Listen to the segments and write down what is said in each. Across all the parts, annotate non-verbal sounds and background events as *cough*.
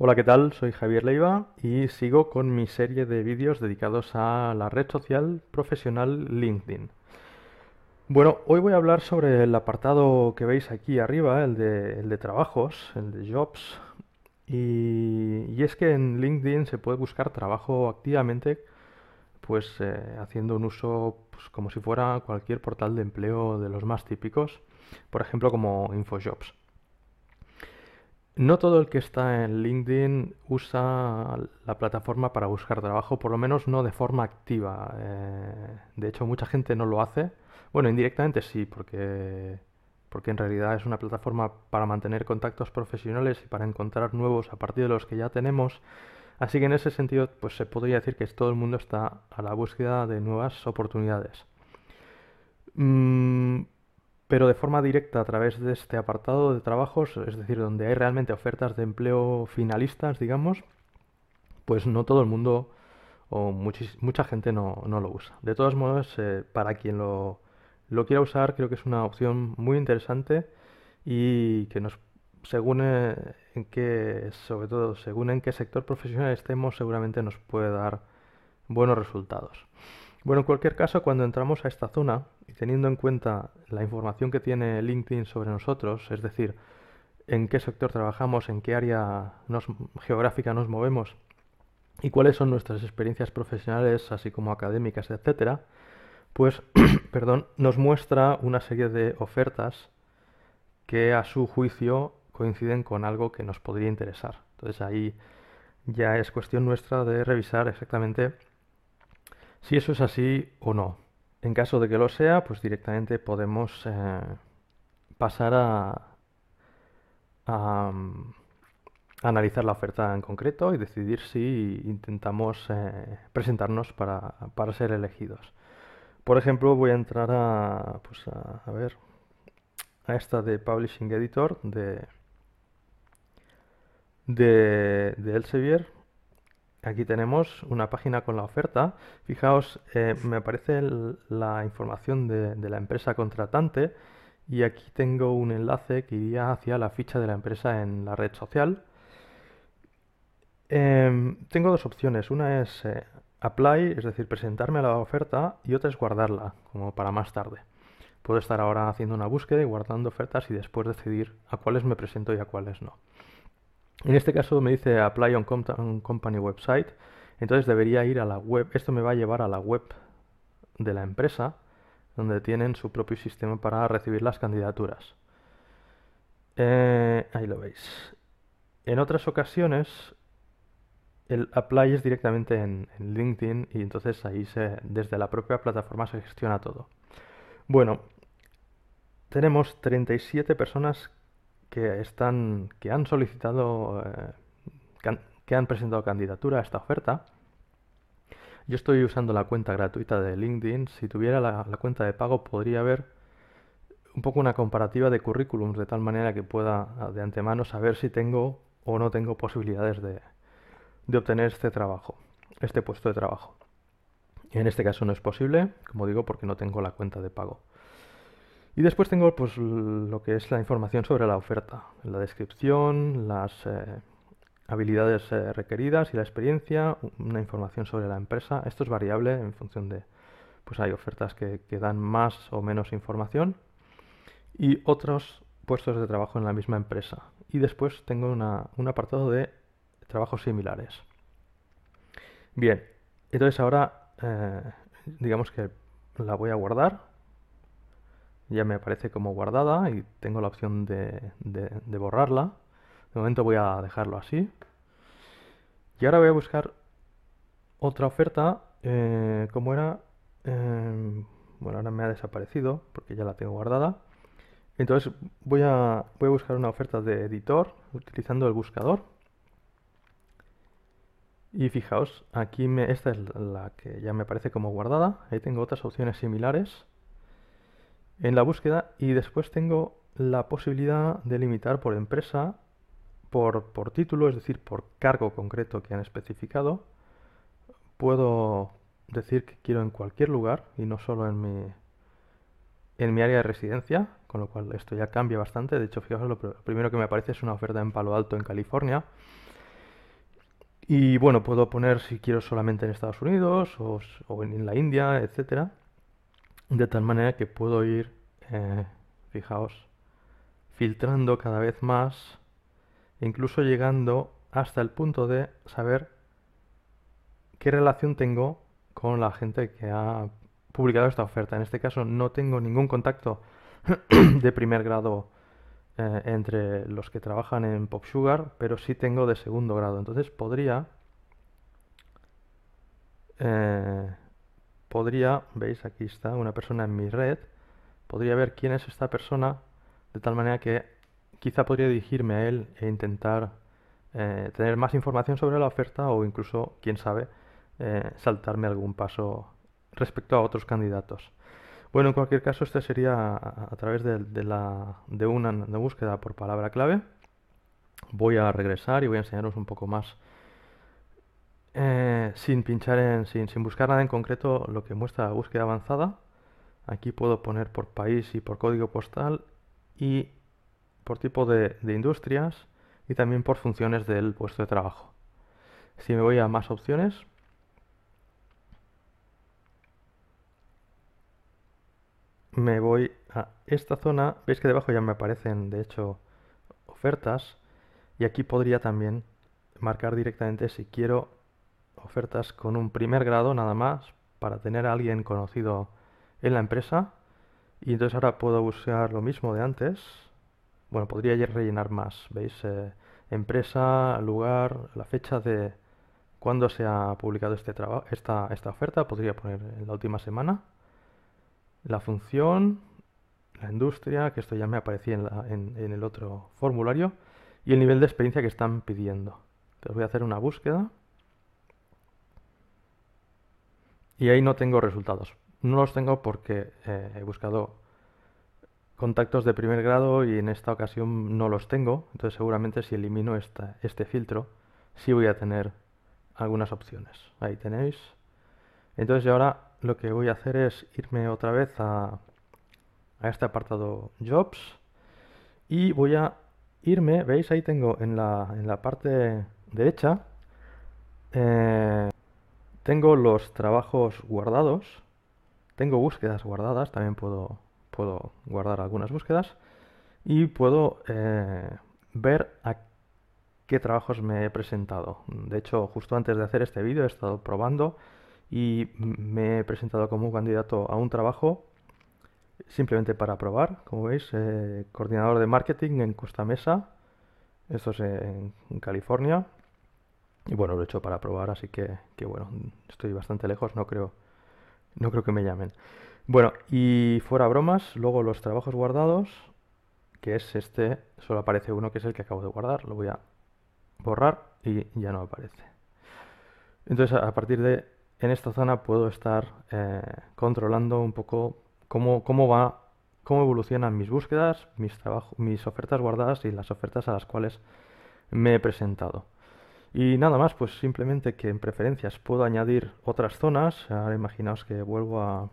Hola, ¿qué tal? Soy Javier Leiva y sigo con mi serie de vídeos dedicados a la red social profesional LinkedIn. Bueno, hoy voy a hablar sobre el apartado que veis aquí arriba, el de, trabajos, el de jobs. Y, es que en LinkedIn se puede buscar trabajo activamente, pues eh, haciendo un uso pues, como si fuera cualquier portal de empleo de los más típicos, por ejemplo como InfoJobs. No todo el que está en LinkedIn usa la plataforma para buscar trabajo, por lo menos no de forma activa. Eh, de hecho, mucha gente no lo hace. Bueno, indirectamente sí, porque, porque en realidad es una plataforma para mantener contactos profesionales y para encontrar nuevos a partir de los que ya tenemos. Así que en ese sentido, pues se podría decir que todo el mundo está a la búsqueda de nuevas oportunidades. Mm, pero de forma directa a través de este apartado de trabajos, es decir, donde hay realmente ofertas de empleo finalistas, digamos, pues no todo el mundo o mucha gente no, lo usa. De todas modos, eh, para quien lo, quiera usar, creo que es una opción muy interesante y que nos, según en qué, sobre todo, según en qué sector profesional estemos, seguramente nos puede dar buenos resultados. Bueno, en cualquier caso, cuando entramos a esta zona y teniendo en cuenta la información que tiene LinkedIn sobre nosotros, es decir, en qué sector trabajamos, en qué área geográfica nos movemos y cuáles son nuestras experiencias profesionales, así como académicas, etcétera, pues, *clears throat* perdón, nos muestra una serie de ofertas que a su juicio coinciden con algo que nos podría interesar. Entonces ahí ya es cuestión nuestra de revisar exactamente si eso es así o no. En caso de que lo sea, pues directamente podemos eh, pasar a, mm, analizar la oferta en concreto y decidir si intentamos eh, presentarnos para, ser elegidos. Por ejemplo, voy a entrar pues a, ver, a esta de Publishing Editor de, de, de Elsevier, aquí tenemos una página con la oferta. Fijaos, eh, me aparece la información de, la empresa contratante y aquí tengo un enlace que iría hacia la ficha de la empresa en la red social. Em, tengo dos opciones. Una es eh, apply, es decir, presentarme a la oferta y otra es guardarla, como para más tarde. Puedo estar ahora haciendo una búsqueda y guardando ofertas y después decidir a cuáles me presento y a cuáles no. En este caso me dice Apply on, Company Website, entonces debería ir a la web, esto me va a llevar a la web de la empresa, donde tienen su propio sistema para recibir las candidaturas. Eh, ahí lo veis. En otras ocasiones, el apply es directamente en, LinkedIn y entonces ahí desde la propia plataforma se gestiona todo. Bueno, tenemos 37 personas que están que han solicitado eh, que, han, presentado candidatura a esta oferta. Yo estoy usando la cuenta gratuita de LinkedIn. Si tuviera la, cuenta de pago podría ver un poco una comparativa de currículums de tal manera que pueda ah, de antemano saber si tengo o no tengo posibilidades de, de obtener este trabajo, este puesto de trabajo. En este caso no es posible, como digo, porque no tengo la cuenta de pago. Y después tengo pues, lo que es la información sobre la oferta, la descripción, las eh, habilidades eh, requeridas y la experiencia, una información sobre la empresa. Esto es variable en función de, pues hay ofertas que, dan más o menos información y otros puestos de trabajo en la misma empresa. Y después tengo un apartado de trabajos similares. Bien, entonces ahora eh, digamos que la voy a guardar ya me aparece como guardada y tengo la opción de, borrarla. De momento voy a dejarlo así. Y ahora voy a buscar otra oferta, eh, como era... Em, bueno, ahora me ha desaparecido porque ya la tengo guardada. Entonces voy a, voy a buscar una oferta de editor utilizando el buscador. Y fijaos, aquí esta es la que ya me aparece como guardada. Ahí tengo otras opciones similares en la búsqueda y después tengo la posibilidad de limitar por empresa, por, por título, es decir, por cargo concreto que han especificado. Puedo decir que quiero en cualquier lugar y no solo en mi, en mi área de residencia, con lo cual esto ya cambia bastante. De hecho, fijaos, lo primero que me aparece es una oferta en Palo Alto, en California. Y bueno, puedo poner si quiero solamente en Estados Unidos o, o en la India, etcétera de tal manera que puedo ir, eh, fijaos, filtrando cada vez más, incluso llegando hasta el punto de saber qué relación tengo con la gente que ha publicado esta oferta. En este caso no tengo ningún contacto *clears throat* de primer grado eh, entre los que trabajan en PopSugar, pero sí tengo de segundo grado. Entonces podría... Eh, podría, veis aquí está una persona en mi red, podría ver quién es esta persona, de tal manera que quizá podría dirigirme a él e intentar eh, tener más información sobre la oferta o incluso, quién sabe, eh, saltarme algún paso respecto a otros candidatos. Bueno, en cualquier caso, este sería a, través de, una búsqueda por palabra clave. Voy a regresar y voy a enseñaros un poco más eh, sin pinchar en, sin, sin buscar nada en concreto, lo que muestra la búsqueda avanzada. Aquí puedo poner por país y por código postal y por tipo de, de industrias y también por funciones del puesto de trabajo. Si me voy a más opciones, me voy a esta zona, veis que debajo ya me aparecen de hecho ofertas y aquí podría también marcar directamente si quiero ofertas con un primer grado nada más para tener a alguien conocido en la empresa. Y entonces ahora puedo buscar lo mismo de antes. Bueno, podría rellenar más, ¿veis? Eh, empresa, lugar, la fecha de cuando se ha publicado este esta, esta oferta, podría poner en la última semana. La función, la industria, que esto ya me aparecía en, en, en el otro formulario, y el nivel de experiencia que están pidiendo. Entonces voy a hacer una búsqueda. Y ahí no tengo resultados. No los tengo porque eh, he buscado contactos de primer grado y en esta ocasión no los tengo. Entonces seguramente si elimino este filtro, sí voy a tener algunas opciones. Ahí tenéis. Entonces ahora lo que voy a hacer es irme otra vez a, este apartado Jobs y voy a irme, veis ahí tengo en la, en la parte derecha eh, tengo los trabajos guardados. Tengo búsquedas guardadas. También puedo, puedo guardar algunas búsquedas. Y puedo eh, ver a qué trabajos me he presentado. De hecho, justo antes de hacer este vídeo he estado probando y me he presentado como un candidato a un trabajo simplemente para probar. Como veis, eh, coordinador de marketing en Costa Mesa. Esto es en California y bueno, lo he hecho para probar, así que, bueno, estoy bastante lejos, no creo, no creo que me llamen. Bueno, y fuera bromas, luego los trabajos guardados, que es este, solo aparece uno que es el que acabo de guardar, lo voy a borrar y ya no aparece. Entonces a partir de en esta zona puedo estar eh, controlando un poco cómo, cómo va, cómo evolucionan mis búsquedas, mis, mis ofertas guardadas y las ofertas a las cuales me he presentado. Y nada más, pues simplemente que en preferencias puedo añadir otras zonas. Ahora imaginaos que vuelvo a...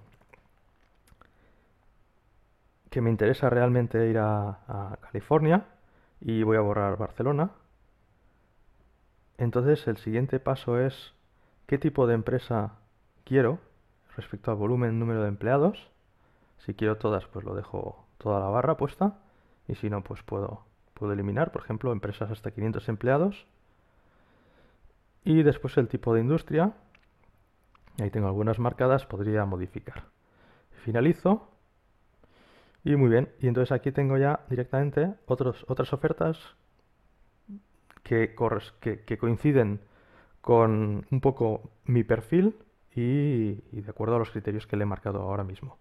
que me interesa realmente ir a, California y voy a borrar Barcelona. Entonces el siguiente paso es qué tipo de empresa quiero respecto al volumen, número de empleados. Si quiero todas, pues lo dejo toda la barra puesta. Y si no, pues puedo, puedo eliminar, por ejemplo, empresas hasta 500 empleados y después el tipo de industria. Ahí tengo algunas marcadas, podría modificar. Finalizo. Y muy bien, y entonces aquí tengo ya directamente otros, otras ofertas que, que coinciden con un poco mi perfil y de acuerdo a los criterios que le he marcado ahora mismo.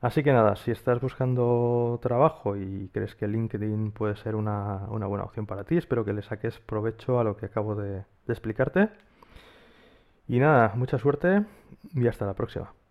Así que nada, si estás buscando trabajo y crees que LinkedIn puede ser una, buena opción para ti, espero que le saques provecho a lo que acabo de explicarte. Y nada, mucha suerte y hasta la próxima.